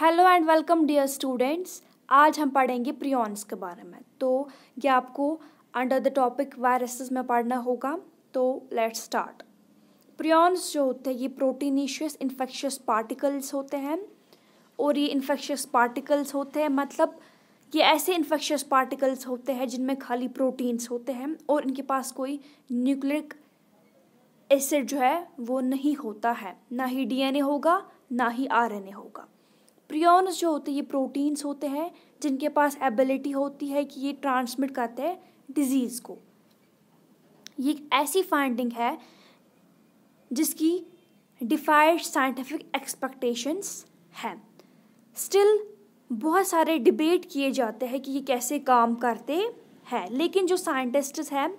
Hello and welcome dear students आज हम पढ़ेंगे प्रियॉन्स के बारे में तो ये आपको अंडर द टॉपिक वायरसेस में पढ़ना होगा तो लेट्स स्टार्ट प्रियॉन्स जो होते हैं ये प्रोटीनिशियस इन्फेक्शियस पार्टिकल्स होते हैं और ये इन्फेक्शियस पार्टिकल्स होते हैं मतलब ये ऐसे इन्फेक्शियस पार्टिकल्स होते हैं जिनमें खाली प्रोटीन्स होते हैं और इनके पास कोई न्यूक्लिक एसिड जो है वो नहीं होता है ना ही डीएनए होगा ना ही आरएनए होगा प्रियोन्स जो होते हैं ये प्रोटीन्स होते हैं जिनके पास एबिलिटी होती है कि ये ट्रांसमिट करते हैं डिजीज़ को ये ऐसी फाइंडिंग है जिसकी डिफाइड साइंटिफिक एक्सपेक्टेशंस हैं स्टिल बहुत सारे डिबेट किए जाते हैं कि ये कैसे काम करते हैं लेकिन जो साइंटिस्ट हैं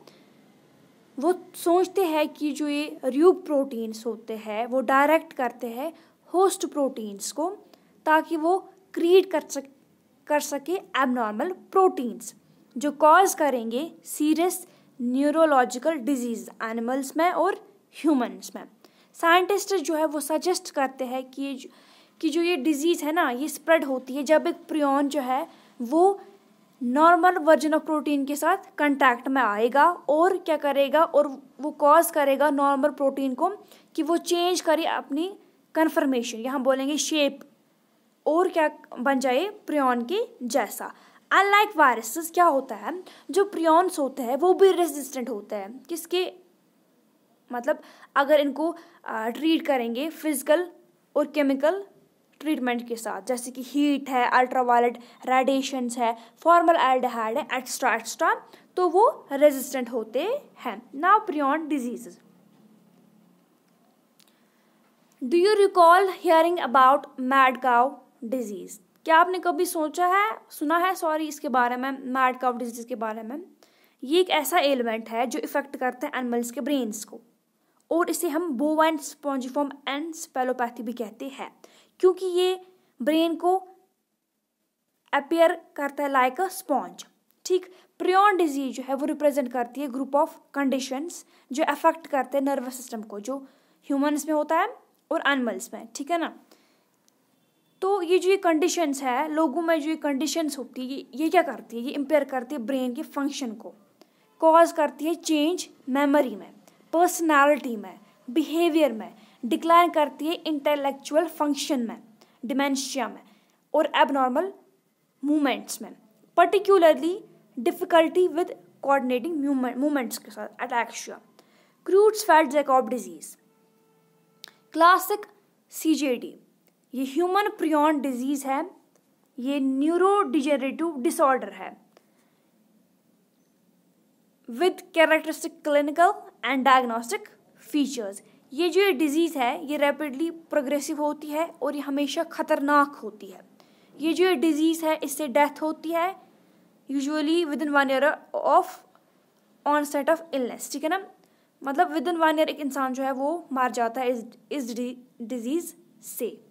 वो सोचते हैं कि जो ये र्यूब प्रोटीन्स होते हैं वो डायरेक्ट करते हैं होस्ट प्रोटीन्स को ताकि वो क्रिएट कर सक कर सके एबनॉर्मल प्रोटीन्स जो कॉज करेंगे सीरियस न्यूरोलॉजिकल डिजीज एनिमल्स में और ह्यूमन्स में साइंटिस्ट जो है वो सजेस्ट करते हैं कि ये कि जो ये डिजीज़ है ना ये स्प्रेड होती है जब एक प्रियन जो है वो नॉर्मल वर्जन ऑफ प्रोटीन के साथ कंटैक्ट में आएगा और क्या करेगा और वो कॉज करेगा नॉर्मल प्रोटीन को कि वो चेंज करे अपनी कन्फर्मेशन यहाँ बोलेंगे शेप और क्या बन जाए प्रियन के जैसा अनलाइक वायरसेस क्या होता है जो प्रियॉन्स होते हैं वो भी रेजिस्टेंट होते हैं किसके मतलब अगर इनको ट्रीट करेंगे फिजिकल और केमिकल ट्रीटमेंट के साथ जैसे कि हीट है अल्ट्रावायलेट रेडिएशंस है फॉर्मल एल्डिहाइड है एक्स्ट्रा एक्स्ट्रा तो वो रेजिस्टेंट होते हैं now prion disease do you recall hearing about mad cow? Disease क्या आपने कभी सोचा है सुना है सॉरी इसके बारे में मैड काउ डिजीज के बारे में ये एक ऐसा एलिमेंट है जो इफेक्ट करता है एनिमल्स के ब्रेन्स को और इसे हम बोवाइन स्पॉन्जिफॉर्म एंड स्पेलोपैथी भी कहते हैं क्योंकि ये ब्रेन को अपेयर करता है लाइक अ स्पॉन्ज ठीक प्रियॉन डिजीज जो है वो रिप्रेजेंट करती है ग्रुप ऑफ कंडीशंस जो अफेक्ट करते हैं नर्वस सिस्टम को जो ह्यूमन्स में होता है और एनिमल्स में ठीक है ना तो ये जो ये कंडीशंस है लोगों में जो ये कंडीशंस होती है ये क्या करती है ये इम्पेयर करती है ब्रेन के फंक्शन को कॉज करती है चेंज मेमोरी में पर्सनालिटी में बिहेवियर में डिक्लाइन करती है इंटेलेक्चुअल फंक्शन में डिमेंशिया में और एबनॉर्मल मूवमेंट्स में particularly difficulty with coordinating movements के साथ ataxia Creutzfeldt Jakob disease classic C J D ये ह्यूमन प्रियॉन डिजीज़ है ये न्यूरोडिजेरेटिव डिसऑर्डर है with characteristic clinical and diagnostic features ये जो ये डिजीज़ है ये रैपिडली प्रोग्रेसिव होती है और ये हमेशा ख़तरनाक होती है ये जो ये डिज़ीज़ है इससे डेथ होती है usually within one year of onset of illness ठीक है ना मतलब विद इन वन ईयर एक इंसान जो है वो मार जाता है इस इस डिज़ीज़ से